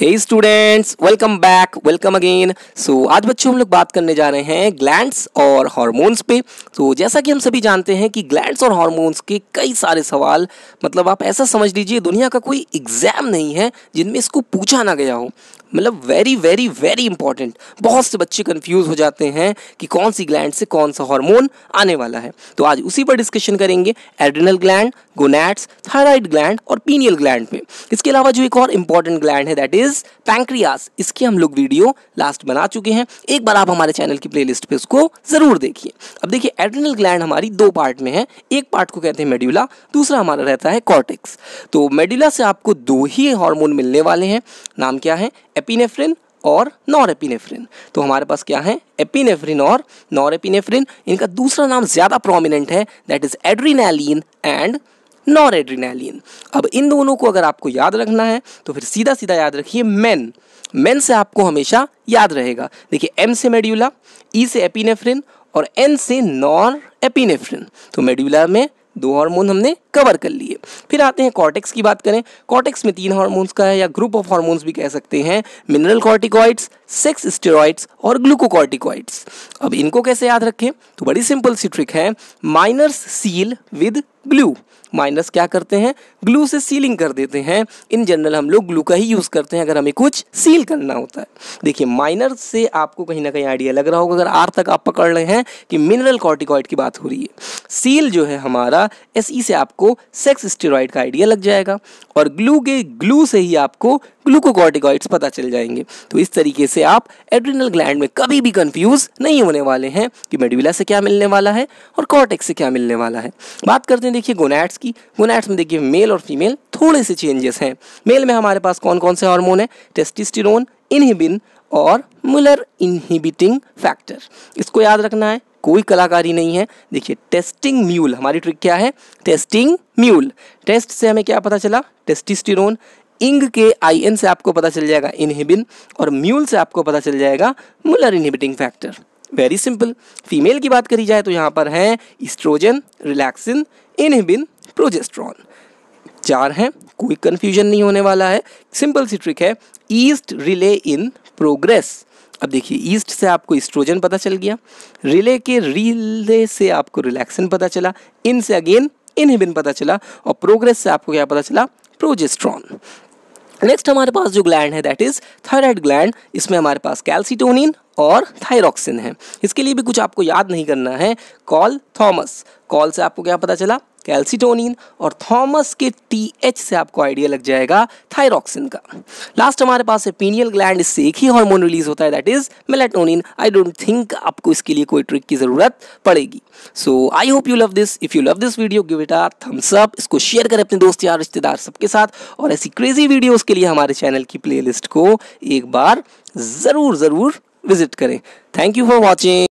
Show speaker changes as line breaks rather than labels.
हे students welcome back welcome again so आज बच्चों हम लोग बात करने जा रहे हैं ग्लैंड्स और हार्मोन्स पे तो so, जैसा कि हम सभी जानते हैं कि ग्लैंड्स और हार्मोन्स के कई सारे सवाल मतलब आप ऐसा समझ लीजिए दुनिया का कोई एग्जाम नहीं है जिनमें इसको पूछा ना गया हो मतलब वेरी वेरी वेरी इंपॉर्टेंट बहुत से बच्चे कंफ्यूज हो जाते हैं कि कौन सी ग्लैंड से कौन सा हार्मोन आने वाला है तो आज उसी पर डिस्कशन करेंगे adrenal gland gonads thyroid gland और पीनियल ग्लैंड पे इसके अलावा जो एक और इंपॉर्टेंट ग्लैंड है दैट इज इज पैंक्रियास इसकी हम लोग वीडियो लास्ट बना चुके हैं एक बार आप हमारे चैनल की प्लेलिस्ट पे इसको जरूर देखिए अब देखिए एड्रिनल ग्लैंड हमारी दो पार्ट में है एक पार्ट को कहते हैं मेड्यूला दूसरा हमारा रहता है कॉर्टेक्स तो मेड्यूला से आपको दो ही हार्मोन मिलने वाले हैं नाम क्या है एपिनेफ्रिन और नॉर एपिनेफ्रिन तो हमारे पास क्या है एपिनेफ्रिन और नॉर एपिनेफ्रिन इनका दूसरा नाम ज़्यादा प्रोमिनेंट है that is adrenaline and non adrenaline अब इन दोनों को अगर आपको याद रखना है तो फिर सीधा सीधा याद रखिए मैन मैन से आपको हमेशा याद रहेगा देखिए एम से मेड्यूला ई e से एपिनेफ्रिन और एन से नॉन एपिनेफ्रिन तो मेड्यूला में दो हार्मोन हमने कवर कर लिए फिर आते हैं कॉर्टेक्स की बात करें कॉर्टेक्स में तीन हार्मोन्स का है या ग्रुप ऑफ हार्मोन्स भी कह सकते हैं मिनरल कॉर्टिकॉइड्स सेक्स स्टेरॉइड्स और ग्लूकोकॉर्टिकॉइड्स अब इनको कैसे याद रखें तो बड़ी सिंपल सी ट्रिक है minor seal with glue minus क्या करते हैं ग्लू से सीलिंग कर देते हैं इन जनरल हम लोग ग्लू का ही यूज़ करते हैं अगर हमें कुछ सील करना होता है देखिए माइनर से आपको कहीं ना कहीं आइडिया लग रहा होगा अगर आर तक आप पकड़ रहे हैं कि मिनरल कॉर्टिकॉइड की बात हो रही है सील जो है हमारा एस ई से आपको सेक्स स्टेरॉइड का आइडिया लग जाएगा और ग्लू के ग्लू से ही आपको ग्लूकोकॉर्टिकॉइड्स पता चल जाएंगे तो इस तरीके से आप एड्रिनल ग्लैंड में कभी भी कंफ्यूज नहीं होने वाले हैं कि मेडुला से क्या मिलने वाला है और कॉर्टेक्स से क्या मिलने वाला है बात करते हैं देखिए गोनैट्स की गोनैट्स में देखिए मेल और फीमेल थोड़े से चेंजेस हैं मेल में हमारे पास कौन कौन से हार्मोन है टेस्टिस्टिरोन इनहिबिन और मुलर इनहिबिटिंग फैक्टर इसको याद रखना है कोई कलाकारी नहीं है देखिए टेस्टिंग म्यूल हमारी ट्रिक क्या है टेस्टिंग म्यूल टेस्ट से हमें क्या पता चला टेस्टिस्टिरोन इंग के आई से आपको पता चल जाएगा इनहिबिन और म्यूल से आपको पता चल जाएगा Muller inhibiting factor very simple female की बात करी जाए तो यहाँ पर है इस्ट्रोजन रिलैक्सिन इनहिबिन प्रोजेस्ट्रॉन चार हैं कोई कन्फ्यूजन नहीं होने वाला है सिंपल सी ट्रिक है ईस्ट रिले इन प्रोग्रेस अब देखिए ईस्ट से आपको इस्ट्रोजन पता चल गया रिले के रिले से आपको रिलैक्सिन पता चला इन से अगेन इनहिबिन पता चला और प्रोग्रेस से आपको क्या पता चला प्रोजेस्ट्रॉन नेक्स्ट हमारे पास जो ग्लैंड है दैट इज थायराइड ग्लैंड इसमें हमारे पास कैल्सिटोनिन और थायरोक्सिन है इसके लिए भी कुछ आपको याद नहीं करना है कॉल थॉमस कॉल से आपको क्या पता चला कैल्सिटोनिन और थॉमस के टी एच से आपको आइडिया लग जाएगा थायरोक्सिन का लास्ट हमारे पास है पीनियल ग्लैंड इससे एक ही हार्मोन रिलीज होता है that is melatonin I don't think आपको इसके लिए कोई ट्रिक की ज़रूरत पड़ेगी so I hope you love this if you love this video give it a thumbs up इसको शेयर करें अपने दोस्त यार रिश्तेदार सबके साथ और ऐसी क्रेजी वीडियोज़ के लिए हमारे चैनल की लिस्ट को एक बार ज़रूर ज़रूर विजिट करें थैंक यू फॉर वॉचिंग